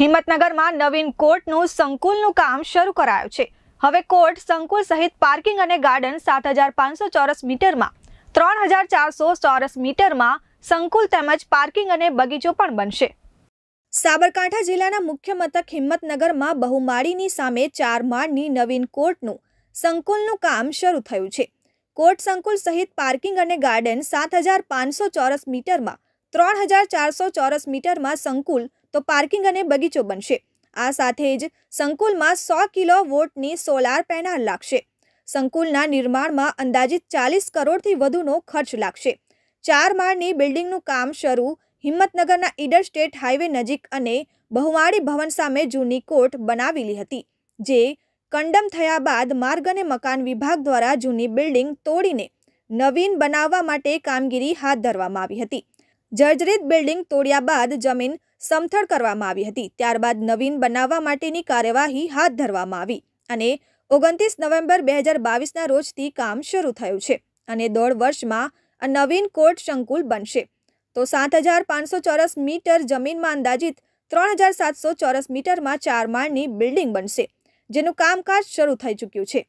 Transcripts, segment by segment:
હિંમતનગરમાં નવીન કોર્ટનું સંકુલનું કામ શરૂ કરાયું છે હવે કોર્ટ સંકુલ સહિત પાર્કિંગ અને ગાર્ડન સાત હજાર પાંચસો ચોરસ મીટરમાં ત્રણ હજાર ચારસો ચોરસ મીટરમાં સંકુલ તેમજ પાર્કિંગ અને બગીચો પણ બનશે સાબરકાંઠા જિલ્લાના મુખ્ય મથક હિંમતનગરમાં બહુમાળીની સામે ચાર માળની નવીન કોર્ટનું સંકુલનું કામ શરૂ થયું છે કોર્ટ સંકુલ સહિત પાર્કિંગ અને ગાર્ડન સાત હજાર પાંચસો ચોરસ મીટરમાં ત્રણ હજાર ચારસો ચોરસ મીટરમાં સંકુલ તો પાર્કિંગ અને બગીચો બનશે આ સાથે જ સંકુલમાં સો કિલો વોટની સોલાર પેનલ લાગશે સંકુલના નિર્માણમાં અંદાજિત ચાલીસ કરોડથી વધુનો ખર્ચ લાગશે ચાર માળની બિલ્ડિંગનું કામ શરૂ હિંમતનગરના ઈડર સ્ટેટ હાઈવે નજીક અને બહુમાળી ભવન સામે જૂની કોર્ટ બનાવેલી હતી જે કંડમ થયા બાદ માર્ગ અને મકાન વિભાગ દ્વારા જૂની બિલ્ડિંગ તોડીને નવીન બનાવવા માટે કામગીરી હાથ ધરવામાં આવી હતી જર્જરિત બિલ્ડિંગ તોડ્યા બાદ જમીન સમથળ કરવામાં આવી હતી ત્યારબાદ નવીન બનાવવા માટેની કાર્યવાહી હાથ ધરવામાં આવી અને ઓગણત્રીસ નવેમ્બર બે હજાર બાવીસના રોજથી કામ શરૂ થયું છે અને દોઢ વર્ષમાં આ નવીન કોર્ટ સંકુલ બનશે તો સાત હજાર પાંચસો ચોરસ મીટર જમીનમાં અંદાજિત ત્રણ હજાર સાતસો ચોરસ મીટરમાં ચાર માળની બિલ્ડિંગ બનશે જેનું કામકાજ શરૂ થઈ ચૂક્યું છે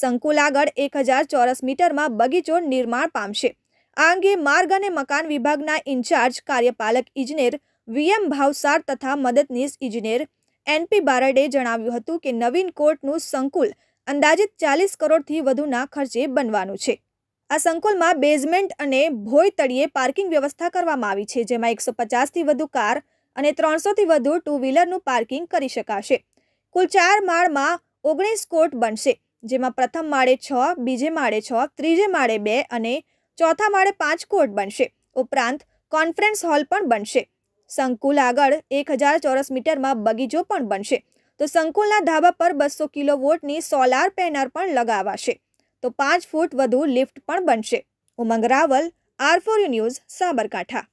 સંકુલ આગળ એક હજાર ચોરસ મીટરમાં બગીચો નિર્માણ પામશે આ અંગે માર્ગ અને મકાન વિભાગના ઇન્ચાર્જ કાર્યપાલક ઇજનેર વીએમ ભાવસાર તથા મદદનીશ ઇજનેર એનપી બારડે જણાવ્યું હતું કે નવીન કોર્ટનું સંકુલ અંદાજિત ચાલીસ કરોડથી વધુના ખર્ચે બનવાનું છે આ સંકુલમાં બેઝમેન્ટ અને ભોય તળિયે પાર્કિંગ વ્યવસ્થા કરવામાં આવી છે જેમાં એકસો પચાસથી વધુ કાર અને ત્રણસોથી વધુ ટુ વ્હીલરનું પાર્કિંગ કરી શકાશે કુલ ચાર માળમાં ઓગણીસ કોર્ટ બનશે જેમાં પ્રથમ માળે છ બીજે માળે છ ત્રીજે માળે બે અને ચોથા માળે પાંચ કોર્ટ બનશે ઉપરાંત કોન્ફરન્સ હોલ પણ બનશે સંકુલ આગળ એક હજાર ચોરસ મીટરમાં બગીચો પણ બનશે તો સંકુલના ધાબા પર બસો કિલો વોટની સોલાર પેનલ પણ લગાવાશે તો પાંચ ફૂટ વધુ લિફ્ટ પણ બનશે Umang Raval R four news Sabarkantha